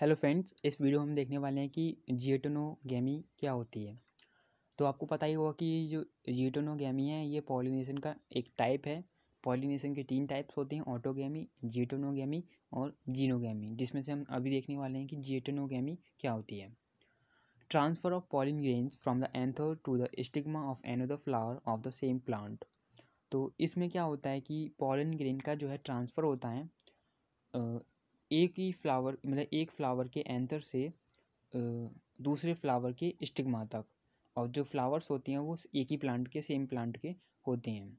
hello friends इस video हम देखने वाले हैं कि जियोटोनोगेमी क्या होती है तो आपको पता ही होगा कि जो जियोटोनोगेमी है ये पॉलिनेशन का एक टाइप है पॉलिनेशन के तीन टाइप्स होते हैं ऑटोगेमी जियोटोनोगेमी और जीनोगेमी जिसमें से हम अभी देखने वाले हैं कि जियोटोनोगेमी क्या होती है transfer of pollen grains from the anther to the stigma of the flower of the same plant तो इसमें क्या होता है कि पॉलिन ग्रेन का जो है ट्रांसफ़र होता है एक ही फ्लावर मतलब एक फ्लावर के एंतर से दूसरे फ्लावर के स्टिग्मा तक और जो फ्लावर्स होती हैं वो एक ही प्लांट के सेम प्लांट के होते हैं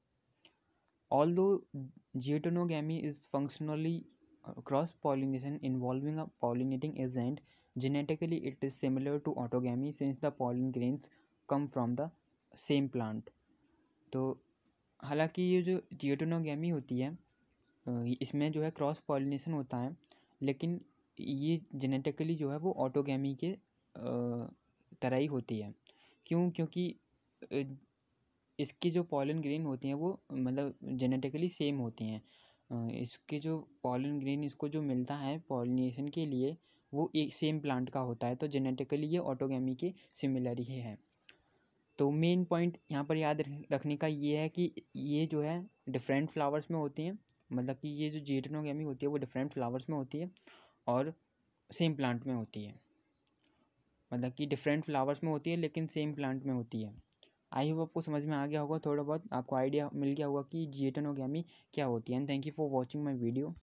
although geitonogamy is functionally cross pollination involving a pollinating agent genetically it is similar to autogamy since the pollen grains come from the same plant तो हालांकि ये जो जियोटोनोगेमी होती है इसमें जो है क्रॉस पॉलिनेशन होता है लेकिन ये जेनेटिकली जो है वो ऑटोगेमी के तरह ही होती है क्यों क्योंकि इसकी जो पॉलन ग्रेन होती हैं वो मतलब जेनेटिकली सेम होती हैं इसके जो पॉलन ग्रेन इसको जो मिलता है पॉलिनेशन के लिए वो एक सेम प्लांट का होता है तो जेनेटिकली ये ऑटोगेमी के सिमिलर ही है तो मेन पॉइंट यहाँ पर याद रखने का ये है कि ये जो है डिफरेंट फ्लावर्स में होती हैं मतलब कि ये जो जेटनोगेमी होती है वो डिफरेंट फ्लावर्स में होती है और सेम प्लांट में होती है मतलब कि डिफरेंट फ्लावर्स में होती है लेकिन सेम प्लांट में होती है आई होप आपको समझ में आ गया होगा थोड़ा बहुत आपको आइडिया मिल गया होगा कि जिएटनोगैमी क्या होती है and thank you for watching my video